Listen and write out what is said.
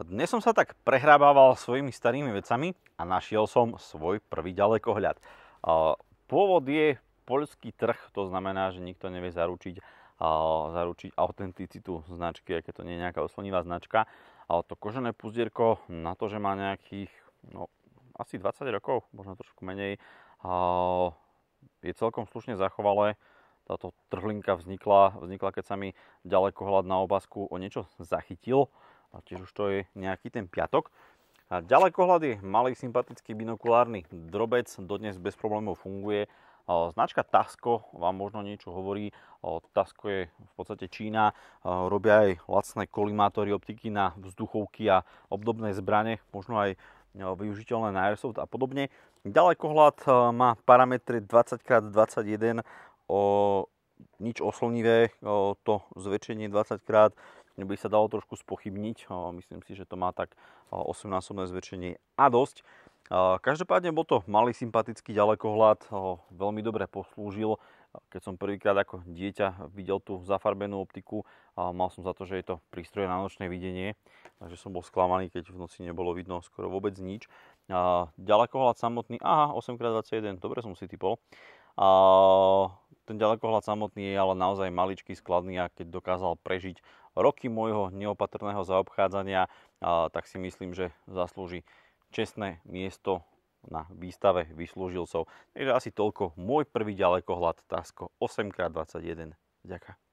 Dnes som sa tak prehrábával svojimi starými vecami a našiel som svoj prvý ďalekohľad. Pôvod je poľský trh, to znamená, že nikto nevie zaručiť, zaručiť autenticitu značky, aké to nie je nejaká oslnivá značka. Ale to kožené puzdierko na to, že má nejakých no, asi 20 rokov, možno trošku menej, je celkom slušne zachovalé táto trhlinka vznikla, vznikla keď sa mi ďalekohľad na obázku o niečo zachytil a tiež už to je nejaký ten piatok. A ďalekohľad je malý sympatický binokulárny drobec, dodnes bez problémov funguje. Značka Tasco vám možno niečo hovorí. Tasco je v podstate Čína. Robia aj lacné kolimátory, optiky na vzduchovky a obdobné zbrane, možno aj využiteľné na airsoft a podobne. Ďalekohľad má parametre 20x21 o nič oslnivé, to zväčšenie 20 krát by sa dalo trošku spochybniť. Myslím si, že to má tak 18 násobné zväčšenie a dosť. Každopádne bol to malý sympatický ďalekohľad, veľmi dobre poslúžil. Keď som prvýkrát ako dieťa videl tú zafarbenú optiku, mal som za to, že je to prístroj na nočné videnie, takže som bol sklamaný, keď v noci nebolo vidno skoro vôbec nič. Ďalekohľad samotný, aha, 8x21, dobre som si typol. Ten ďalekohľad samotný je ale naozaj maličký, skladný a keď dokázal prežiť roky môjho neopatrného zaobchádzania, tak si myslím, že zaslúži čestné miesto na výstave vyslúžilcov. Takže asi toľko môj prvý ďalekohľad Tasko 8x21. Ďakujem.